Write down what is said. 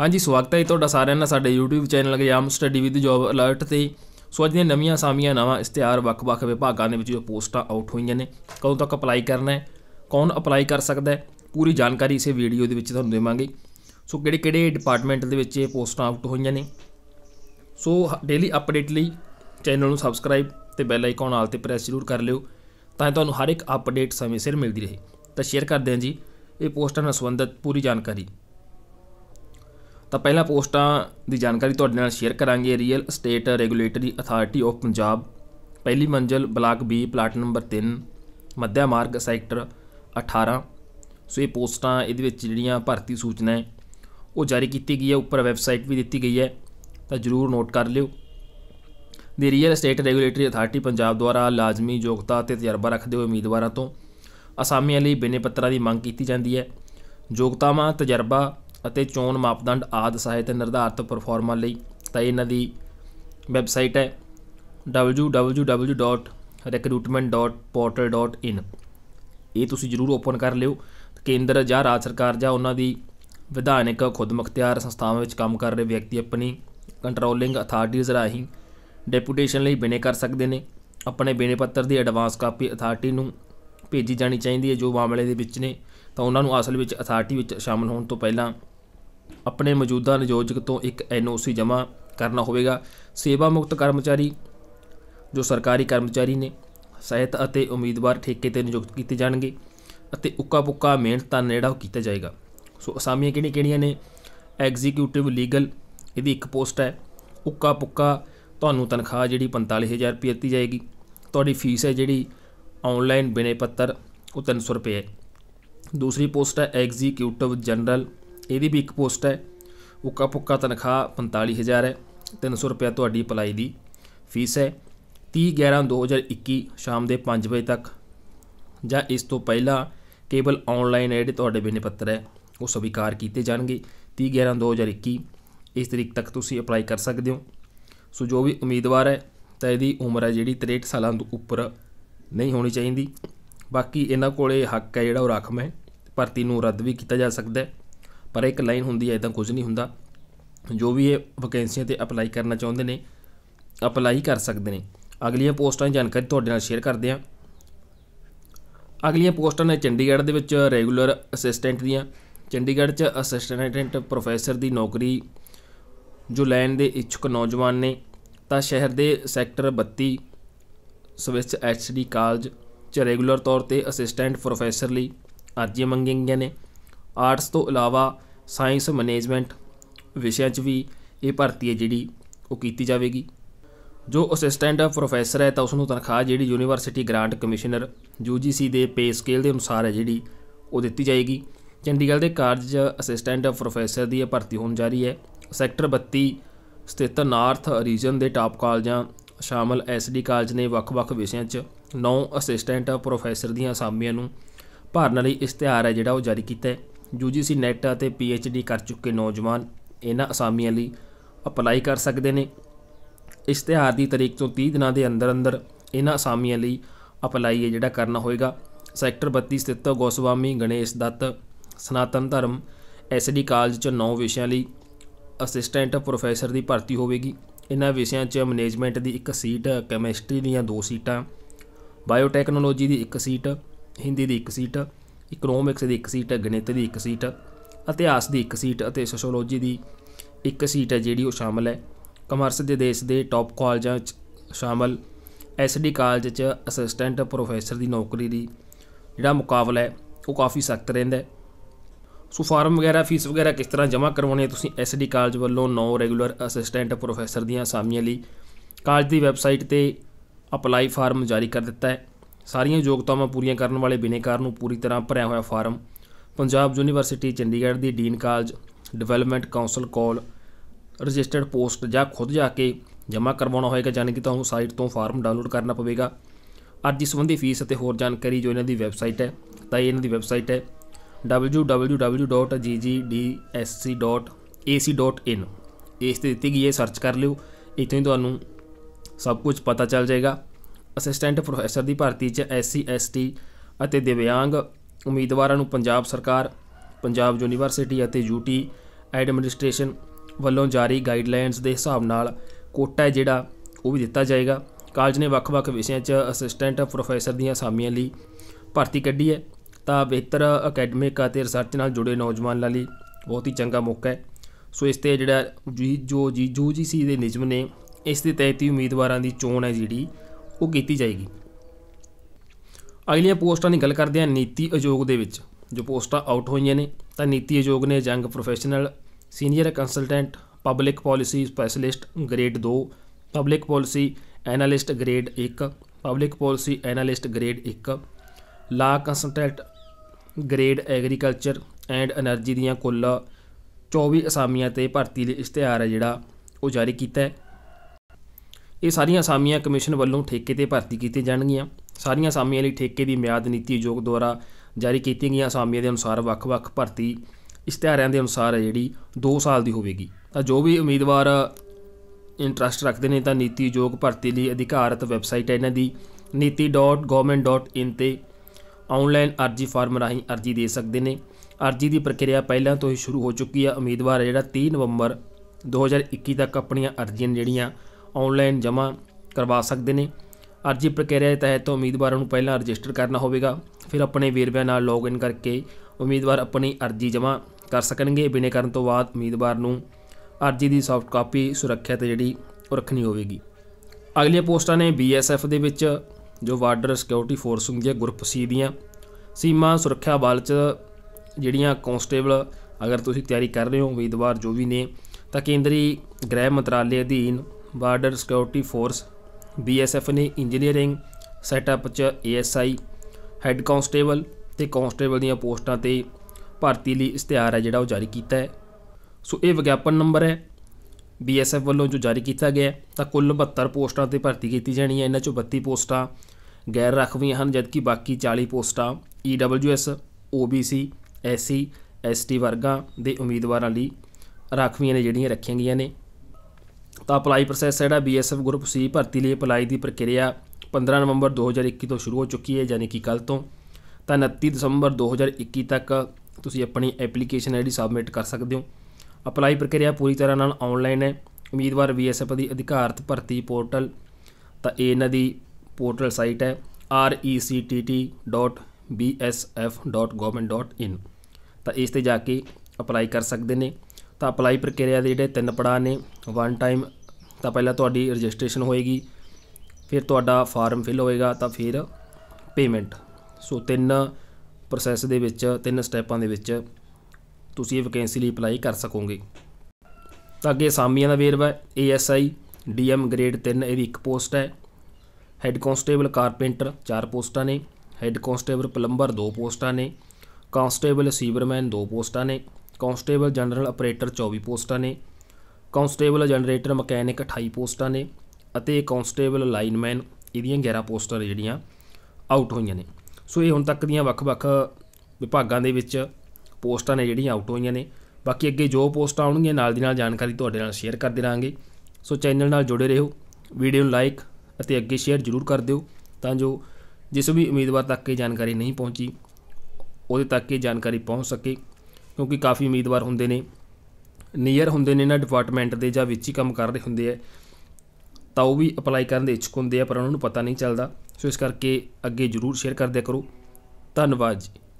ਹਾਂਜੀ ਸਵਾਗਤ ਹੈ ਤੁਹਾਡਾ ਸਾਰਿਆਂ ਦਾ ਸਾਡੇ YouTube channel exam study with job alert ਤੇ ਸੋ ਅੱਜ ਦੀਆਂ ਨਵੀਆਂ ਸਾਮੀਆਂ ਨਵਾਂ ਇਸ਼ਤਿਹਾਰ ਵੱਖ-ਵੱਖ ਵਿਭਾਗਾਂ ਦੇ ਵਿੱਚ ਜੋ ਪੋਸਟਾਂ ਆਊਟ ਹੋਈਆਂ ਨੇ ਕਦੋਂ ਤੱਕ ਅਪਲਾਈ ਕਰਨਾ ਹੈ ਕੌਣ ਅਪਲਾਈ ਕਰ ਸਕਦਾ ਹੈ ਪੂਰੀ ਜਾਣਕਾਰੀ ਇਸੇ ਵੀਡੀਓ ਦੇ ਵਿੱਚ ਤੁਹਾਨੂੰ ਦੇਵਾਂਗੇ ਸੋ ਕਿਹੜੇ-ਕਿਹੜੇ ਡਿਪਾਰਟਮੈਂਟ ਦੇ ਵਿੱਚ ਇਹ ਪੋਸਟਾਂ ਆਊਟ ਹੋਈਆਂ ਨੇ ਸੋ ਡੇਲੀ ਅਪਡੇਟ ਲਈ ਚੈਨਲ ਨੂੰ ਸਬਸਕ੍ਰਾਈਬ ਤੇ ਬੈਲ ਆਈਕਨ ਆਲ ਤੇ ਪ੍ਰੈਸ ਜ਼ਰੂਰ ਕਰ ਲਿਓ ਤਾਂ ਤੁਹਾਨੂੰ ਹਰ ਇੱਕ ਅਪਡੇਟ ਸਮੇਂ ਸਿਰ ਮਿਲਦੀ ਰਹੇ ਤਾਂ ਸ਼ੇਅਰ ਕਰਦੇ ਹਾਂ ਜੀ ਇਹ ਪੋਸਟਾਂ ਨਾਲ ਸੰਬੰਧਿਤ ਪੂਰੀ ਜਾਣਕਾਰੀ ਤਾਂ ਪਹਿਲਾਂ ਪੋਸਟਾਂ ਦੀ ਜਾਣਕਾਰੀ ਤੁਹਾਡੇ ਨਾਲ ਸ਼ੇਅਰ ਕਰਾਂਗੇ real estate regulatory authority of Punjab ਪਹਿਲੀ ਮੰਜ਼ਲ block B plot number 3 Madhya Marg sector 18 ਸੋ ਇਹ ਪੋਸਟਾਂ ਇਹਦੇ ਵਿੱਚ ਜਿਹੜੀਆਂ ਭਰਤੀ ਸੂਚਨਾ ਹੈ ਉਹ ਜਾਰੀ ਕੀਤੀ ਗਈ ਹੈ ਉੱਪਰ ਵੈਬਸਾਈਟ ਵੀ ਦਿੱਤੀ ਗਈ ਹੈ ਤਾਂ ਜਰੂਰ ਨੋਟ ਕਰ ਲਿਓ the real estate regulatory authority Punjab ਦੁਆਰਾ ਲਾਜ਼ਮੀ ਯੋਗਤਾ ਤੇ ਤਜਰਬਾ ਰੱਖਦੇ ਹੋਏ ਉਮੀਦਵਾਰਾਂ ਤੋਂ ਅਸਾਮੀਆਂ ਲਈ ਬਿਨੇ ਪੱਤਰਾਂ ਦੀ ਮੰਗ ਕੀਤੀ ਜਾਂਦੀ ਹੈ ਯੋਗਤਾਵਾਂ ਤਜਰਬਾ ਅਤੇ ਚੋਣ ਮਾਪਦੰਡ ਆਦ ਸਹਾਇਤ ਨਿਰਧਾਰਤ ਪਰਫਾਰਮਾ ਲਈ ਤਾਂ ਇਹਨਾਂ ਦੀ ਵੈਬਸਾਈਟ ਹੈ www.recruitment.portal.in ਇਹ ਤੁਸੀਂ ਜਰੂਰ ਓਪਨ ਕਰ ਲਿਓ ਕੇਂਦਰ ਜਾਂ ਰਾਜ ਸਰਕਾਰ ਜਾਂ ਉਹਨਾਂ ਦੀ ਵਿਧਾਨਿਕ ਖੁਦਮੁਖਤਿਆਰ ਸੰਸਥਾਵਾਂ ਵਿੱਚ ਕੰਮ ਕਰ ਰਹੇ ਵਿਅਕਤੀ ਆਪਣੀ ਕੰਟਰੋਲਿੰਗ ਅਥਾਰਟੀਜ਼ ਰਾਹੀਂ ਡੈਪੂਟੇਸ਼ਨ ਲਈ ਬਿਨੇ ਕਰ ਸਕਦੇ ਨੇ ਆਪਣੇ ਬਿਨੇ ਪੱਤਰ ਦੀ ਐਡਵਾਂਸ ਕਾਪੀ ਅਥਾਰਟੀ ਨੂੰ ਭੇਜੀ ਜਾਣੀ ਚਾਹੀਦੀ ਹੈ ਜੋ ਮਾਮਲੇ ਦੇ ਵਿੱਚ ਨੇ ਤਾਂ ਉਹਨਾਂ ਨੂੰ ਅਸਲ ਵਿੱਚ ਅਥਾਰਟੀ ਵਿੱਚ ਸ਼ਾਮਲ ਹੋਣ ਤੋਂ ਪਹਿਲਾਂ ਆਪਣੇ ਮੌਜੂਦਾ ਨਿਯੋਜਕ ਤੋਂ ਇੱਕ ਐਨਓਸੀ ਜਮ੍ਹਾਂ ਕਰਨਾ ਹੋਵੇਗਾ ਸੇਵਾ ਮੁਕਤ ਕਰਮਚਾਰੀ ਜੋ ਸਰਕਾਰੀ ਕਰਮਚਾਰੀ ਨੇ ਸਹਿਤ ਅਤੇ ਉਮੀਦਵਾਰ ਠੇਕੇ ਤੇ ਨਿਯੁਕਤ ਕੀਤੇ ਜਾਣਗੇ ਅਤੇ ਉੱਕਾ ਪੁੱਕਾ ਮਿਹਨਤ ਤਾਂ ਨੇੜਾ ਕੀਤਾ ਜਾਏਗਾ ਸੋ ਅਸਾਮੀਆਂ ਕਿਹੜੀਆਂ ਕਿਹੜੀਆਂ ਨੇ ਐਗਜ਼ੀਕਿਊਟਿਵ ਲੀਗਲ ਇਹਦੀ ਇੱਕ ਪੋਸਟ ਹੈ ਉੱਕਾ ਪੁੱਕਾ ਤੁਹਾਨੂੰ ਤਨਖਾਹ ਜਿਹੜੀ 45000 ਰੁਪਏ ਦਿੱਤੀ ਜਾਏਗੀ ਤੁਹਾਡੀ ਫੀਸ ਹੈ ਜਿਹੜੀ ਆਨਲਾਈਨ ਬਿਨੇ ਪੱਤਰ ਉਹ 300 ਰੁਪਏ ਹੈ ਦੂਸਰੀ ਪੋਸਟ ਹੈ ਐਗਜ਼ੀਕਿਊਟਿਵ ਜਨਰਲ ਇਹਦੀ ਵੀ ਇੱਕ ਪੋਸਟ ਹੈ ਉੱਕਾ ਪੁੱਕਾ ਤਨਖਾਹ 45000 ਹੈ 300 ਰੁਪਏ ਤੁਹਾਡੀ ਅਪਲਾਈ ਦੀ ਫੀਸ ਹੈ 30/11/2021 ਸ਼ਾਮ ਦੇ 5 ਵਜੇ ਤੱਕ ਜਾਂ ਇਸ ਤੋਂ ਪਹਿਲਾਂ ਕੇਵਲ ਆਨਲਾਈਨ ਜਿਹੜੇ ਤੁਹਾਡੇ ਬਿਨੇ ਪੱਤਰ ਹੈ ਉਹ ਸਵੀਕਾਰ ਕੀਤੇ ਜਾਣਗੇ 30/11/2021 ਇਸ ਤਰੀਕ ਤੱਕ ਤੁਸੀਂ ਅਪਲਾਈ ਕਰ ਸਕਦੇ ਹੋ ਸੋ ਜੋ ਵੀ ਉਮੀਦਵਾਰ ਹੈ ਤਾਂ ਇਹਦੀ ਉਮਰ ਹੈ ਜਿਹੜੀ 63 ਸਾਲਾਂ ਤੋਂ ਉੱਪਰ ਨਹੀਂ ਹੋਣੀ ਚਾਹੀਦੀ ਬਾਕੀ ਇਹਨਾਂ ਕੋਲੇ ਹੱਕ ਹੈ ਜਿਹੜਾ ਉਹ ਰੱਖਮ ਹੈ ਭਰਤੀ ਨੂੰ ਰੱਦ ਵੀ ਕੀਤਾ ਜਾ ਸਕਦਾ ਹੈ ਪਰ ਇੱਕ ਲਾਈਨ ਹੁੰਦੀ ਹੈ ਇਦਾਂ ਕੁਝ ਨਹੀਂ ਹੁੰਦਾ ਜੋ ਵੀ ਇਹ ਵੈਕੈਂਸੀਆਂ ਤੇ ਅਪਲਾਈ ਕਰਨਾ ਚਾਹੁੰਦੇ ਨੇ ਅਪਲਾਈ ਕਰ ਸਕਦੇ ਨੇ ਅਗਲੀਆਂ ਪੋਸਟਾਂ ਦੀ ਜਾਣਕਾਰੀ ਤੁਹਾਡੇ ਨਾਲ ਸ਼ੇਅਰ ਕਰਦੇ ਹਾਂ ਅਗਲੀਆਂ ਪੋਸਟਾਂ ਨੇ ਚੰਡੀਗੜ੍ਹ ਦੇ ਵਿੱਚ ਰੈਗੂਲਰ ਅਸਿਸਟੈਂਟ ਦੀਆਂ ਚੰਡੀਗੜ੍ਹ 'ਚ ਅਸਿਸਟੈਂਟ ਪ੍ਰੋਫੈਸਰ ਦੀ ਨੌਕਰੀ ਜੋ ਲੈਣ ਦੇ ਇੱਛੁਕ ਨੌਜਵਾਨ ਨੇ ਤਾਂ ਸ਼ਹਿਰ ਦੇ ਸੈਕਟਰ 32 ਸਵਿਸ ਐਚਡੀ ਕਾਲਜ 'ਚ ਰੈਗੂਲਰ ਤੌਰ ਤੇ ਅਸਿਸਟੈਂਟ ਪ੍ਰੋਫੈਸਰ ਲਈ ਅਰਜ਼ੀ ਮੰਗੀਆਂ ਗਈਆਂ ਨੇ ਆਰਟਸ ਤੋਂ ਇਲਾਵਾ ਸਾਇੰਸ ਮੈਨੇਜਮੈਂਟ ਵਿਸ਼ਿਆਂ 'ਚ ਵੀ ਇਹ ਭਰਤੀ ਹੈ ਜਿਹੜੀ ਉਹ ਕੀਤੀ ਜਾਵੇਗੀ ਜੋ ਅਸਿਸਟੈਂਟ ਪ੍ਰੋਫੈਸਰ ਹੈ ਤਾਂ ਉਸ ਨੂੰ ਤਨਖਾਹ ਜਿਹੜੀ ਯੂਨੀਵਰਸਿਟੀ ਗ੍ਰਾਂਟ ਕਮਿਸ਼ਨਰ UGC ਦੇ ਪੇ ਸਕੇਲ ਦੇ ਅਨੁਸਾਰ ਹੈ ਜਿਹੜੀ ਉਹ ਦਿੱਤੀ ਜਾਏਗੀ ਚੰਡੀਗੜ੍ਹ ਦੇ ਕਾਰਜ ਅਸਿਸਟੈਂਟ ਪ੍ਰੋਫੈਸਰ ਦੀ ਇਹ ਭਰਤੀ ਹੋਣ ਜਾ ਰਹੀ ਹੈ ਸੈਕਟਰ 32 ਸਥਿਤ ਨਾਰਥ ਰੀਜਨ ਦੇ ਟਾਪ ਕਾਲਜਾਂ ਸ਼ਾਮਲ ਐਸਡੀ ਕਾਲਜ ਨੇ ਵੱਖ-ਵੱਖ ਵਿਸ਼ਿਆਂ 'ਚ 9 ਅਸਿਸਟੈਂਟ ਪ੍ਰੋਫੈਸਰ ਦੀਆਂ ਅਸਾਮੀਆਂ ਨੂੰ ਭਰਨ ਲਈ ਇਸ਼ਤਿਹਾਰ ਹੈ ਜਿਹੜਾ ਉਹ ਜਾਰੀ ਕੀਤਾ ਹੈ ਯੂਜੀਸੀ ਨੈਟ ਅਤੇ ਪੀਐਚਡੀ ਕਰ ਚੁੱਕੇ ਨੌਜਵਾਨ ਇਹਨਾਂ ਅਸਾਮੀਆਂ ਲਈ ਅਪਲਾਈ ਕਰ ਸਕਦੇ ਨੇ ਇਸ਼ਤਿਹਾਰ ਦੀ ਤਰੀਕ ਤੋਂ 30 ਦਿਨਾਂ ਦੇ ਅੰਦਰ ਅੰਦਰ ਇਹਨਾਂ ਅਸਾਮੀਆਂ ਲਈ ਅਪਲਾਈ ਹੈ ਜਿਹੜਾ ਕਰਨਾ ਹੋਏਗਾ ਸੈਕਟਰ 32 ਸਥਿਤ ਗੋਸਵਾਮੀ ਗਣੇਸ਼ ਦੱਤ ਸਨਾਤਨ ਧਰਮ ਐਸਡੀ ਕਾਲਜ ਚ 9 ਵਿਸ਼ਿਆਂ ਲਈ ਅਸਿਸਟੈਂਟ ਪ੍ਰੋਫੈਸਰ ਦੀ ਭਰਤੀ ਹੋਵੇਗੀ ਇਹਨਾਂ ਵਿਸ਼ਿਆਂ 'ਚ ਮੈਨੇਜਮੈਂਟ ਦੀ ਇੱਕ ਸੀਟ ਕੈਮਿਸਟਰੀ ਦੀਆਂ ਦੋ ਸੀਟਾਂ ਬਾਇਓਟੈਕਨੋਲੋਜੀ ਦੀ ਇੱਕ ਸੀਟ ਹਿੰਦੀ ਦੀ ਇੱਕ ਸੀਟ ਇਕਨੋਮਿਕਸ ਦੀ ਇੱਕ ਸੀਟ ਗਣਿਤ ਦੀ ਇੱਕ ਸੀਟ ਇਤਿਹਾਸ ਦੀ ਇੱਕ ਸੀਟ ਅਤੇ ਸੋਸ਼ੀਓਲੋਜੀ ਦੀ ਇੱਕ ਸੀਟ ਹੈ ਜਿਹੜੀ ਉਹ ਸ਼ਾਮਲ ਹੈ ਕਮਰਸ ਦੇ ਦੇਸ਼ ਦੇ ਟੌਪ ਕਾਲਜਾਂ ਵਿੱਚ ਸ਼ਾਮਲ ਐਸਡੀ ਕਾਲਜ 'ਚ ਅਸਿਸਟੈਂਟ ਪ੍ਰੋਫੈਸਰ ਦੀ ਨੌਕਰੀ ਦੀ ਜਿਹੜਾ ਮੁਕਾਬਲਾ ਹੈ ਉਹ ਕਾਫੀ ਸਖਤ ਰਹਿੰਦਾ ਹੈ ਸੋ ਫਾਰਮ ਵਗੈਰਾ ਫੀਸ ਵਗੈਰਾ ਕਿਸ ਤਰ੍ਹਾਂ ਜਮ੍ਹਾਂ ਕਰਵਾਉਣੀ ਹੈ ਤੁਸੀਂ ਐਸਡੀ ਕਾਲਜ ਵੱਲੋਂ ਨੌ ਰੈਗੂਲਰ ਅਸਿਸਟੈਂਟ ਪ੍ਰੋਫੈਸਰ ਦੀਆਂ ਅਸਾਮੀਆਂ ਲਈ ਕਾਲਜ ਦੀ ਵੈਬਸਾਈਟ ਤੇ ਅਪਲਾਈ ਫਾਰਮ ਜਾਰੀ ਕਰ ਦਿੱਤਾ ਹੈ ਸਾਰੀਆਂ ਯੋਗਤਾਵਾਂ ਪੂਰੀਆਂ ਕਰਨ ਵਾਲੇ ਬਿਨੇਕਾਰ ਨੂੰ ਪੂਰੀ ਤਰ੍ਹਾਂ ਭਰਿਆ ਹੋਇਆ ਫਾਰਮ ਪੰਜਾਬ ਯੂਨੀਵਰਸਿਟੀ ਚੰਡੀਗੜ੍ਹ ਦੀ ਡੀਨ ਕਾਲਜ ਡਿਵੈਲਪਮੈਂਟ ਕਾਉਂਸਲ ਕੋਲ ਰਜਿਸਟਰਡ ਪੋਸਟ ਜਾਂ ਖੁਦ ਜਾ ਕੇ ਜਮ੍ਹਾਂ ਕਰਵਾਉਣਾ ਹੋਏਗਾ ਜਾਨਕਿ ਤੁਹਾਨੂੰ ਸਾਈਟ ਤੋਂ ਫਾਰਮ ਡਾਊਨਲੋਡ ਕਰਨਾ ਪਵੇਗਾ ਅਰਜ਼ੀ ਸੰਬੰਧੀ ਫੀਸ ਅਤੇ ਹੋਰ ਜਾਣਕਾਰੀ ਜੋ ਇਹਨਾਂ ਦੀ ਵੈਬਸਾਈਟ ਹੈ ਤਾਂ ਇਹ ਇਹਨਾਂ ਦੀ ਵੈਬਸਾਈਟ ਹੈ www.ggdsc.ac.in ਇਸ ਤੇ ਦਿੱਤੀ ਗਈ ਹੈ ਸਰਚ ਕਰ ਲਿਓ ਇੱਥੇ ਹੀ ਤੁਹਾਨੂੰ ਸਭ ਕੁਝ ਪਤਾ ਚੱਲ ਜਾਏਗਾ ਅਸਿਸਟੈਂਟ ਪ੍ਰੋਫੈਸਰ ਦੀ ਭਰਤੀ 'ਚ ਐਸਸੀ ਐਸਟੀ ਅਤੇ ਦਿਵਿਆਂਗ ਉਮੀਦਵਾਰਾਂ ਨੂੰ ਪੰਜਾਬ ਸਰਕਾਰ ਪੰਜਾਬ ਯੂਨੀਵਰਸਿਟੀ ਅਤੇ ਯੂਟੀ ਐਡਮਿਨਿਸਟ੍ਰੇਸ਼ਨ ਵੱਲੋਂ ਜਾਰੀ ਗਾਈਡਲਾਈਨਸ ਦੇ ਹਿਸਾਬ ਨਾਲ ਕੋਟਾ ਜਿਹੜਾ ਉਹ ਵੀ ਦਿੱਤਾ ਜਾਏਗਾ ਕਾਲਜ ਨੇ ਵੱਖ-ਵੱਖ ਵਿਸ਼ਿਆਂ 'ਚ ਅਸਿਸਟੈਂਟ ਪ੍ਰੋਫੈਸਰ ਦੀਆਂ ਅਸਾਮੀਆਂ ਲਈ ਭਰਤੀ ਕੱਢੀ ਹੈ ਤਾਂ ਬਿਹਤਰ ਅਕੈਡਮਿਕ ਅਤੇ ਰਿਸਰਚ ਨਾਲ ਜੁੜੇ ਨੌਜਵਾਨਾਂ ਲਈ ਬਹੁਤ ਹੀ ਚੰਗਾ ਮੌਕਾ ਹੈ ਸੋ ਇਸ ਤੇ ਜਿਹੜਾ ਜੋ ਜੀ ਯੂਜੀਸੀ ਦੇ ਨਿਯਮ ਨੇ ਇਸ ਦੇ ਤਹਿਤ ਹੀ ਉਮੀਦਵਾਰਾਂ ਦੀ ਚੋਣ ਹੈ ਜਿਹੜੀ ਉਹ ਕੀਤੀ ਜਾਏਗੀ ਅਗਲੀਆਂ ਪੋਸਟਾਂ ਦੀ ਗੱਲ ਕਰਦੇ ਹਾਂ ਨੀਤੀ ਆਯੋਗ ਦੇ ਵਿੱਚ ਜੋ ਪੋਸਟਾਂ ਆਊਟ ਹੋਈਆਂ ਨੇ ਤਾਂ ਨੀਤੀ ਆਯੋਗ ਨੇ young professional senior consultant public policy specialist grade 2 public policy analyst grade 1 public policy analyst grade 1 law consultant grade agriculture and energy ਦੀਆਂ ਕੁੱਲ 24 ਅਸਾਮੀਆਂ ਤੇ ਭਰਤੀ ਲਈ ਇਸ਼ਤਿਹਾਰ ਹੈ ਜਿਹੜਾ ਉਹ ਜਾਰੀ ਕੀਤਾ ਹੈ ਇਹ ਸਾਰੀਆਂ ਅਸਾਮੀਆਂ ਕਮਿਸ਼ਨ ਵੱਲੋਂ ਠੇਕੇ ਤੇ ਭਰਤੀ ਕੀਤੀਆਂ ਜਾਣਗੀਆਂ ਸਾਰੀਆਂ ਅਸਾਮੀਆਂ ਲਈ ਠੇਕੇ ਦੀ ਮਿਆਦ ਨੀਤੀ ਆਯੋਗ ਦੁਆਰਾ ਜਾਰੀ ਕੀਤੀਆਂ ਗਈਆਂ ਅਸਾਮੀਆਂ ਦੇ ਅਨੁਸਾਰ ਵੱਖ-ਵੱਖ ਭਰਤੀ ਇਸ਼ਤਿਹਾਰਾਂ ਦੇ ਅਨੁਸਾਰ ਜਿਹੜੀ 2 ਸਾਲ ਦੀ ਹੋਵੇਗੀ ਤਾਂ ਜੋ ਵੀ ਉਮੀਦਵਾਰ ਇੰਟਰਸਟ ਰੱਖਦੇ ਨੇ ਤਾਂ ਨੀਤੀ ਆਯੋਗ ਭਰਤੀ ਲਈ ਅਧਿਕਾਰਤ ਵੈਬਸਾਈਟ ਹੈ ਇਹਨਾਂ ਦੀ niti.government.in ਤੇ ਆਨਲਾਈਨ ਅਰਜੀ ਫਾਰਮ ਰਾਹੀਂ ਅਰਜੀ ਦੇ ਸਕਦੇ ਨੇ ਅਰਜੀ ਦੀ ਪ੍ਰਕਿਰਿਆ ਪਹਿਲਾਂ ਤੋਂ ਹੀ ਸ਼ੁਰੂ ਹੋ ਚੁੱਕੀ ਹੈ ਉਮੀਦਵਾਰ ਜਿਹੜਾ 30 ਨਵੰਬਰ 2021 ਤੱਕ ਆਪਣੀਆਂ ਅਰਜ਼ੀਆਂ ਜਿਹੜੀਆਂ ਆਨਲਾਈਨ ਜਮ੍ਹਾਂ ਕਰਵਾ ਸਕਦੇ ਨੇ ਅਰਜੀ ਪ੍ਰਕਿਰਿਆ ਤਹਿਤ ਉਮੀਦਵਾਰਾਂ ਨੂੰ ਪਹਿਲਾਂ ਰਜਿਸਟਰ ਕਰਨਾ ਹੋਵੇਗਾ ਫਿਰ ਆਪਣੇ ਵੇਰਵਿਆਂ ਨਾਲ ਲੌਗਇਨ ਕਰਕੇ ਉਮੀਦਵਾਰ ਆਪਣੀ ਅਰਜੀ ਜਮ੍ਹਾਂ ਕਰ ਸਕਣਗੇ ਬਿਨੇ ਕਰਨ ਤੋਂ ਬਾਅਦ ਉਮੀਦਵਾਰ ਨੂੰ ਅਰਜੀ ਦੀ ਸੌਫਟ ਕਾਪੀ ਸੁਰੱਖਿਅਤ ਜਿਹੜੀ ਰੱਖਣੀ ਹੋਵੇਗੀ ਅਗਲੀਆਂ ਪੋਸਟਾਂ ਨੇ ਬੀਐਸਐਫ ਦੇ ਵਿੱਚ ਜੋ ਬਾਰਡਰ ਸਿਕਿਉਰਿਟੀ ਫੋਰਸ ਹੁੰਦੀ ਹੈ ਗਰੁੱਪ ਸੀ ਦੀਆਂ ਸੀਮਾ ਸੁਰੱਖਿਆ ਬਲ 'ਚ ਜਿਹੜੀਆਂ ਕਨਸਟੇਬਲ ਅਗਰ ਤੁਸੀਂ ਤਿਆਰੀ ਕਰ ਰਹੇ ਹੋ ਉਮੀਦਵਾਰ ਜੋ ਵੀ ਨੇ ਤਾਂ ਕੇਂਦਰੀ ਗ੍ਰਹਿ ਮੰਤਰਾਲੇ ਅਧੀਨ ਬਾਰਡਰ ਸਿਕਿਉਰਿਟੀ ਫੋਰਸ ਬੀਐਸਐਫ ਨੇ ਇੰਜੀਨੀਅਰਿੰਗ ਸੈਟਅਪ 'ਚ ਏਐਸਆਈ ਹੈੱਡ ਕਾਂਸਟੇਬਲ ਤੇ ਕਾਂਸਟੇਬਲ ਦੀਆਂ ਪੋਸਟਾਂ ਤੇ ਭਰਤੀ ਲਈ ਇਸ਼ਤਿਹਾਰ ਹੈ ਜਿਹੜਾ ਉਹ ਜਾਰੀ ਕੀਤਾ ਹੈ ਸੋ ਇਹ ਵਿਗਿਆਪਨ ਨੰਬਰ ਹੈ ਬੀਐਸਐਫ ਵੱਲੋਂ ਜੋ ਜਾਰੀ ਕੀਤਾ ਗਿਆ ਤਾਂ ਕੁੱਲ 72 ਪੋਸਟਾਂ ਤੇ ਭਰਤੀ ਕੀਤੀ ਜਾਣੀ ਹੈ ਇਹਨਾਂ ਚੋਂ 32 ਪੋਸਟਾਂ ਗੈਰ ਰਖਵੀਆਂ ਹਨ ਜਦਕਿ ਬਾਕੀ 40 ਪੋਸਟਾਂ ਈਡਬਲਯੂਐਸ ਓਬੀਸੀ ਐਸਸੀ ਐਸਟੀ ਵਰਗਾਂ ਦੇ ਉਮੀਦਵਾਰਾਂ ਲਈ ਰੱਖਵੀਆਂ ਨੇ ਜਿਹੜੀਆਂ ਰੱਖੀਆਂ ਗਈਆਂ ਨੇ ਤਾਂ ਅਪਲਾਈ ਪ੍ਰੋਸੈਸ ਜਿਹੜਾ ਬੀਐਸਐਫ ਗਰੁੱਪ ਸੀ ਭਰਤੀ ਲਈ ਅਪਲਾਈ ਦੀ ਪ੍ਰਕਿਰਿਆ 15 ਨਵੰਬਰ 2021 ਤੋਂ ਸ਼ੁਰੂ ਹੋ ਚੁੱਕੀ ਹੈ ਯਾਨੀ ਕਿ ਕੱਲ ਤੋਂ ਤਾਂ 29 ਦਸੰਬਰ 2021 ਤੱਕ ਤੁਸੀਂ ਆਪਣੀ ਐਪਲੀਕੇਸ਼ਨ ਜਿਹੜੀ ਸਬਮਿਟ ਕਰ ਸਕਦੇ ਹੋ ਅਪਲਾਈ ਪ੍ਰਕਿਰਿਆ ਪੂਰੀ ਤਰ੍ਹਾਂ ਨਾਲ ਆਨਲਾਈਨ ਹੈ ਉਮੀਦਵਾਰ ਬੀਐਸਐਫ ਦੀ ਅਧਿਕਾਰਤ ਭਰਤੀ ਪੋਰਟਲ ਤਾਂ ਇਹ ਇਹਨਾਂ ਦੀ ਪੋਰਟਲ ਸਾਈਟ ਹੈ rectt.bsf.government.in ਤਾਂ ਇਸ ਤੇ ਜਾ ਕੇ ਅਪਲਾਈ ਕਰ ਸਕਦੇ ਨੇ ਤਾਂ ਅਪਲਾਈ ਪ੍ਰਕਿਰਿਆ ਦੇ ਜਿਹੜੇ ਤਿੰਨ ਪੜਾਅ ਨੇ ਵਨ ਟਾਈਮ ਤਾਂ ਪਹਿਲਾਂ ਤੁਹਾਡੀ ਰਜਿਸਟ੍ਰੇਸ਼ਨ ਹੋਏਗੀ ਫਿਰ ਤੁਹਾਡਾ ਫਾਰਮ ਫਿਲ ਹੋਏਗਾ ਤਾਂ ਫਿਰ ਪੇਮੈਂਟ ਸੋ ਤਿੰਨ ਪ੍ਰੋਸੈਸ ਦੇ ਵਿੱਚ ਤਿੰਨ ਸਟੈਪਾਂ ਦੇ ਵਿੱਚ ਤੁਸੀਂ ਇਹ ਵੈਕੈਂਸੀ ਲਈ ਅਪਲਾਈ ਕਰ ਸਕੋਗੇ ਤਾਂ ਅੱਗੇ ਸਾਮੀਆਂ ਦਾ ਵੇਰਵਾ ਏਐਸਆਈ ਡੀਐਮ ਗ੍ਰੇਡ 3 ਇਹਦੀ ਇੱਕ ਪੋਸਟ ਹੈ ਹੈੱਡ ਕਾਂਸਟੇਬਲ ਕਾਰਪੈਂਟਰ ਚਾਰ ਪੋਸਟਾਂ ਨੇ ਹੈੱਡ ਕਾਂਸਟੇਬਲ ਪਲੰਬਰ ਦੋ ਪੋਸਟਾਂ ਨੇ ਕਾਂਸਟੇਬਲ ਸੀਵਰਮੈਨ ਦੋ ਪੋਸਟਾਂ ਨੇ ਕਨਸਟੇਬਲ ਜਨਰਲ ਆਪਰੇਟਰ 24 ਪੋਸਟਾਂ ਨੇ ਕਨਸਟੇਬਲ ਜਨਰੇਟਰ ਮਕੈਨਿਕ 28 ਪੋਸਟਾਂ ਨੇ ਅਤੇ ਕਨਸਟੇਬਲ ਲਾਈਨਮੈਨ ਇਹਦੀਆਂ 11 ਪੋਸਟਾਂ ਜਿਹੜੀਆਂ ਆਊਟ ਹੋਈਆਂ ਨੇ ਸੋ ਇਹ ਹੁਣ ਤੱਕ ਦੀਆਂ ਵੱਖ-ਵੱਖ ਵਿਭਾਗਾਂ ਦੇ ਵਿੱਚ ਪੋਸਟਾਂ ਨੇ ਜਿਹੜੀਆਂ ਆਊਟ ਹੋਈਆਂ ਨੇ ਬਾਕੀ ਅੱਗੇ ਜੋ ਪੋਸਟਾਂ ਆਉਣਗੀਆਂ ਨਾਲ ਦੀ ਨਾਲ ਜਾਣਕਾਰੀ ਤੁਹਾਡੇ ਨਾਲ ਸ਼ੇਅਰ ਕਰਦੇ ਰਾਂਗੇ ਸੋ ਚੈਨਲ ਨਾਲ ਜੁੜੇ ਰਹੋ ਵੀਡੀਓ ਨੂੰ ਲਾਈਕ ਅਤੇ ਅੱਗੇ ਸ਼ੇਅਰ ਜ਼ਰੂਰ ਕਰ ਦਿਓ ਤਾਂ ਜੋ ਜਿਸ ਵੀ ਉਮੀਦਵਾਰ ਤੱਕ ਇਹ ਜਾਣਕਾਰੀ ਨਹੀਂ ਪਹੁੰਚੀ ਉਹਦੇ ਤੱਕ ਇਹ ਜਾਣਕਾਰੀ ਪਹੁੰਚ ਸਕੇ ਕਿਉਂਕਿ ਕਾਫੀ ਉਮੀਦਵਾਰ ਹੁੰਦੇ ਨੇ ਨੀਅਰ ਹੁੰਦੇ ਨੇ ਨਾ ਡਿਪਾਰਟਮੈਂਟ ਦੇ ਜਾਂ ਵਿੱਚ ਹੀ ਕੰਮ ਕਰ ਰਹੇ ਹੁੰਦੇ ਆ ਤਾਂ ਉਹ ਵੀ ਅਪਲਾਈ ਕਰਨ ਦੇ ਇੱਛਕ ਹੁੰਦੇ ਆ ਪਰ ਉਹਨਾਂ ਨੂੰ ਪਤਾ ਨਹੀਂ ਚੱਲਦਾ ਸੋ ਇਸ ਕਰਕੇ ਅੱਗੇ ਜ਼ਰੂਰ ਸ਼ੇਅਰ ਕਰਦਿਆ ਕਰੋ ਧੰਨਵਾਦ ਜੀ